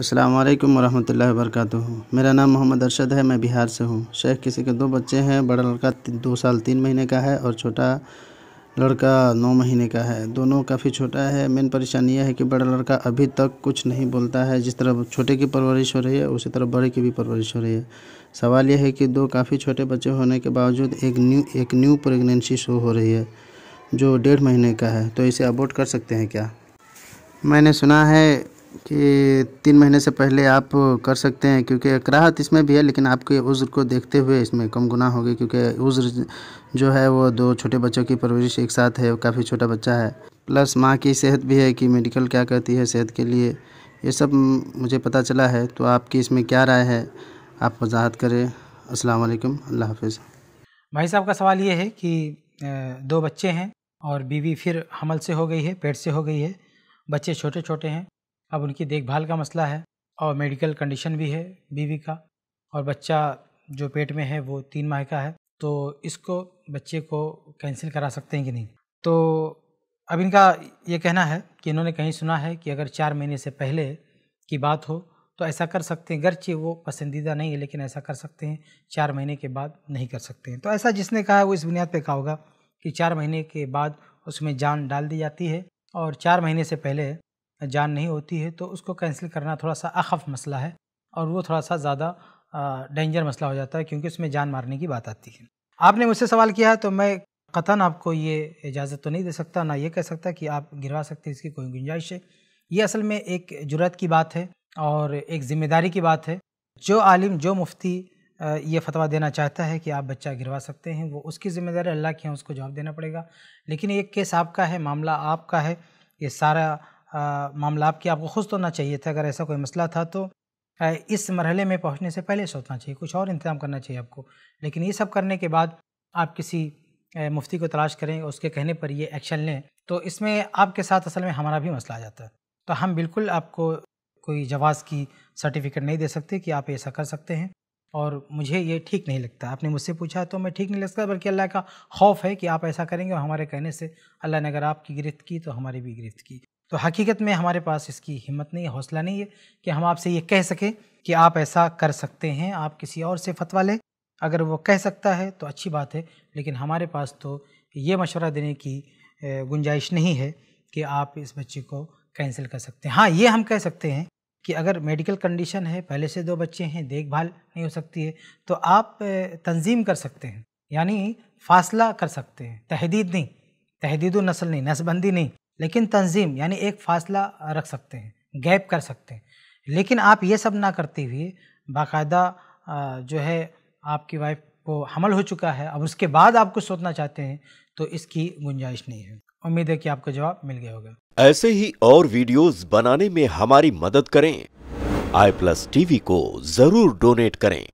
असलकम वरह वरक मेरा नाम मोहम्मद अरशद है मैं बिहार से हूँ शेख किसी के दो बच्चे हैं बड़ा लड़का दो साल तीन महीने का है और छोटा लड़का नौ महीने का है दोनों काफ़ी छोटा है मेन परेशानी यह है कि बड़ा लड़का अभी तक कुछ नहीं बोलता है जिस तरह छोटे की परवरिश हो रही है उसी तरह बड़े की भी परवरिश हो रही है सवाल यह है कि दो काफ़ी छोटे बच्चे होने के बावजूद एक न्यू एक न्यू प्रेगनेंसी शो हो रही है जो डेढ़ महीने का है तो इसे अबोर्ट कर सकते हैं क्या मैंने सुना है कि तीन महीने से पहले आप कर सकते हैं क्योंकि कराहत इसमें भी है लेकिन आपके उज्र को देखते हुए इसमें कम गुना होगी क्योंकि उज्र जो है वो दो छोटे बच्चों की परवरिश एक साथ है काफ़ी छोटा बच्चा है प्लस माँ की सेहत भी है कि मेडिकल क्या कहती है सेहत के लिए ये सब मुझे पता चला है तो आपकी इसमें क्या राय है आप वजाहत करें असलकम अल्लाह हाफिज़ भाई साहब का सवाल ये है कि दो बच्चे हैं और बीवी फिर हमल से हो गई है पेट से हो गई है बच्चे छोटे छोटे हैं अब उनकी देखभाल का मसला है और मेडिकल कंडीशन भी है बीवी का और बच्चा जो पेट में है वो तीन माह का है तो इसको बच्चे को कैंसिल करा सकते हैं कि नहीं तो अब इनका ये कहना है कि इन्होंने कहीं सुना है कि अगर चार महीने से पहले की बात हो तो ऐसा कर सकते हैं गर्चे वो पसंदीदा नहीं है लेकिन ऐसा कर सकते हैं चार महीने के बाद नहीं कर सकते हैं तो ऐसा जिसने कहा है वो इस बुनियाद पर कहा होगा कि चार महीने के बाद उसमें जान डाल दी जाती है और चार महीने से पहले जान नहीं होती है तो उसको कैंसिल करना थोड़ा सा अखफ मसला है और वो थोड़ा सा ज़्यादा डेंजर मसला हो जाता है क्योंकि उसमें जान मारने की बात आती है आपने मुझसे सवाल किया है तो मैं कतान आपको ये इजाज़त तो नहीं दे सकता ना ये कह सकता कि आप गिरवा सकते इसकी कोई गुंजाइश है ये असल में एक जुरात की बात है और एक ज़िम्मेदारी की बात है जो आलिम जो मुफ्ती ये फतवा देना चाहता है कि आप बच्चा गिरवा सकते हैं वो उसकी ज़िम्मेदारी अल्लाह के हैं उसको जवाब देना पड़ेगा लेकिन ये केस आपका है मामला आपका है ये सारा मामला आपके आपको खुश तो होना चाहिए था अगर ऐसा कोई मसला था तो इस मरहले में पहुंचने से पहले सोचना चाहिए कुछ और इंतजाम करना चाहिए आपको लेकिन ये सब करने के बाद आप किसी मुफ्ती को तलाश करें और उसके कहने पर ये एक्शन लें तो इसमें आपके साथ असल में हमारा भी मसला आ जाता है तो हम बिल्कुल आपको कोई जवाज़ की सर्टिफिकेट नहीं दे सकते कि आप ऐसा कर सकते हैं और मुझे ये ठीक नहीं लगता आपने मुझसे पूछा तो मैं ठीक नहीं लगता बल्कि अल्लाह का खौफ है कि आप ऐसा करेंगे और हमारे कहने से अल्लाह ने अगर आपकी गिरफ्त की तो हमारी भी गिरफ्त की तो हकीकत में हमारे पास इसकी हिम्मत नहीं हौसला नहीं है कि हम आपसे ये कह सकें कि आप ऐसा कर सकते हैं आप किसी और से फतवा लें अगर वो कह सकता है तो अच्छी बात है लेकिन हमारे पास तो ये मशवरा देने की गुंजाइश नहीं है कि आप इस बच्चे को कैंसिल कर सकते हैं हाँ ये हम कह सकते हैं कि अगर मेडिकल कंडीशन है पहले से दो बच्चे हैं देखभाल नहीं हो सकती है तो आप तंजीम कर सकते हैं यानी फासला कर सकते हैं तहदीद नहीं तहदीद नस्ल नहीं नसबंदी नहीं लेकिन तंजीम यानी एक फासला रख सकते हैं गैप कर सकते हैं लेकिन आप ये सब ना करते हुए बाकायदा जो है आपकी वाइफ को हमल हो चुका है अब उसके बाद आप कुछ सोचना चाहते हैं तो इसकी गुंजाइश नहीं है उम्मीद है कि आपको जवाब मिल गया होगा ऐसे ही और वीडियोस बनाने में हमारी मदद करें आई प्लस टीवी को जरूर डोनेट करें